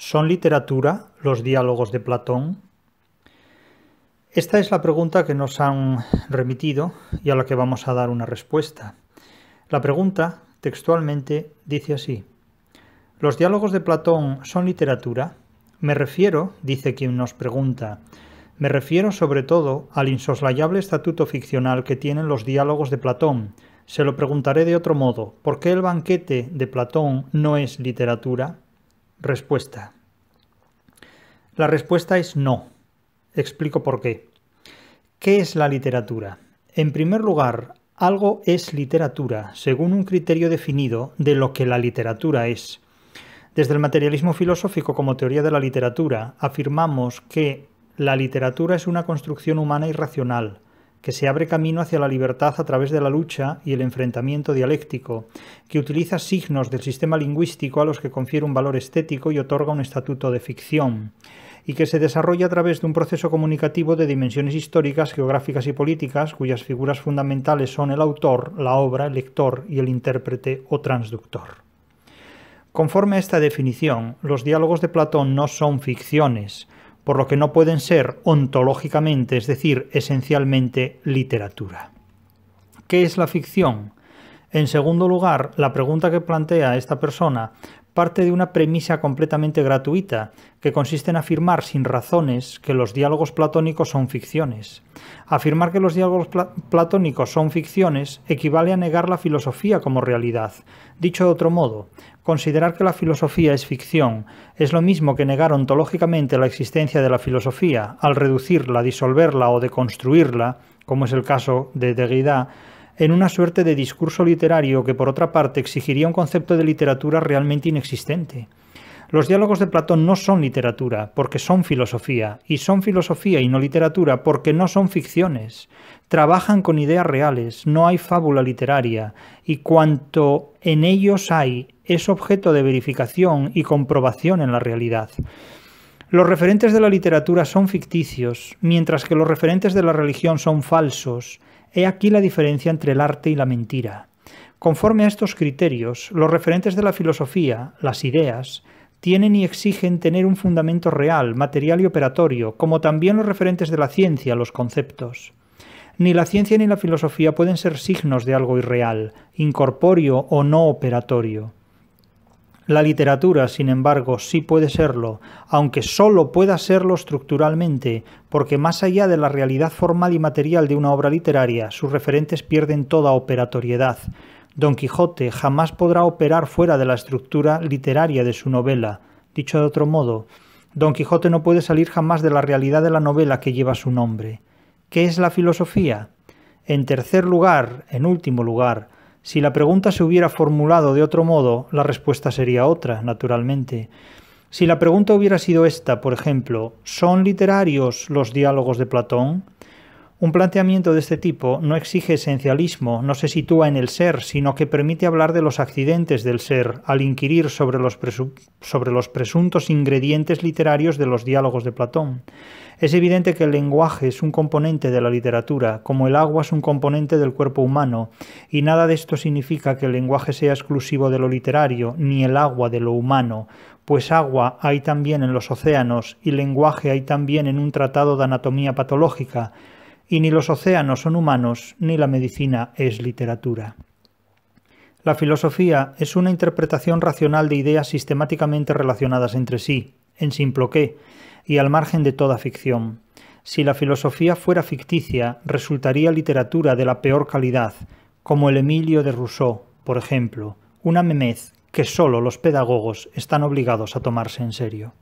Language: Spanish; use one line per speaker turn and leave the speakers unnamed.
¿Son literatura los diálogos de Platón? Esta es la pregunta que nos han remitido y a la que vamos a dar una respuesta. La pregunta, textualmente, dice así. ¿Los diálogos de Platón son literatura? Me refiero, dice quien nos pregunta, me refiero sobre todo al insoslayable estatuto ficcional que tienen los diálogos de Platón. Se lo preguntaré de otro modo. ¿Por qué el banquete de Platón no es literatura? Respuesta. La respuesta es no. Explico por qué. ¿Qué es la literatura? En primer lugar, algo es literatura según un criterio definido de lo que la literatura es. Desde el materialismo filosófico como teoría de la literatura, afirmamos que la literatura es una construcción humana y racional, que se abre camino hacia la libertad a través de la lucha y el enfrentamiento dialéctico, que utiliza signos del sistema lingüístico a los que confiere un valor estético y otorga un estatuto de ficción y que se desarrolla a través de un proceso comunicativo de dimensiones históricas, geográficas y políticas, cuyas figuras fundamentales son el autor, la obra, el lector y el intérprete o transductor. Conforme a esta definición, los diálogos de Platón no son ficciones, por lo que no pueden ser ontológicamente, es decir, esencialmente literatura. ¿Qué es la ficción? En segundo lugar, la pregunta que plantea esta persona parte de una premisa completamente gratuita, que consiste en afirmar sin razones que los diálogos platónicos son ficciones. Afirmar que los diálogos platónicos son ficciones equivale a negar la filosofía como realidad. Dicho de otro modo, considerar que la filosofía es ficción es lo mismo que negar ontológicamente la existencia de la filosofía al reducirla, disolverla o deconstruirla, como es el caso de Derrida, en una suerte de discurso literario que por otra parte exigiría un concepto de literatura realmente inexistente. Los diálogos de Platón no son literatura, porque son filosofía, y son filosofía y no literatura, porque no son ficciones. Trabajan con ideas reales, no hay fábula literaria, y cuanto en ellos hay es objeto de verificación y comprobación en la realidad. Los referentes de la literatura son ficticios, mientras que los referentes de la religión son falsos. He aquí la diferencia entre el arte y la mentira. Conforme a estos criterios, los referentes de la filosofía, las ideas, tienen y exigen tener un fundamento real, material y operatorio, como también los referentes de la ciencia, los conceptos. Ni la ciencia ni la filosofía pueden ser signos de algo irreal, incorpóreo o no operatorio. La literatura, sin embargo, sí puede serlo, aunque solo pueda serlo estructuralmente, porque más allá de la realidad formal y material de una obra literaria, sus referentes pierden toda operatoriedad. Don Quijote jamás podrá operar fuera de la estructura literaria de su novela. Dicho de otro modo, Don Quijote no puede salir jamás de la realidad de la novela que lleva su nombre. ¿Qué es la filosofía? En tercer lugar, en último lugar, si la pregunta se hubiera formulado de otro modo, la respuesta sería otra, naturalmente. Si la pregunta hubiera sido esta, por ejemplo, ¿son literarios los diálogos de Platón? Un planteamiento de este tipo no exige esencialismo, no se sitúa en el ser, sino que permite hablar de los accidentes del ser, al inquirir sobre los, presuntos ingredientes literarios de los diálogos de Platón. Es evidente que el lenguaje es un componente de la literatura, como el agua es un componente del cuerpo humano, y nada de esto significa que el lenguaje sea exclusivo de lo literario, ni el agua de lo humano, pues agua hay también en los océanos y lenguaje hay también en un tratado de anatomía patológica, y ni los océanos son humanos, ni la medicina es literatura. La filosofía es una interpretación racional de ideas sistemáticamente relacionadas entre sí, en simple qué, y al margen de toda ficción. Si la filosofía fuera ficticia, resultaría literatura de la peor calidad, como el Emilio de Rousseau, por ejemplo, una memez que solo los pedagogos están obligados a tomarse en serio.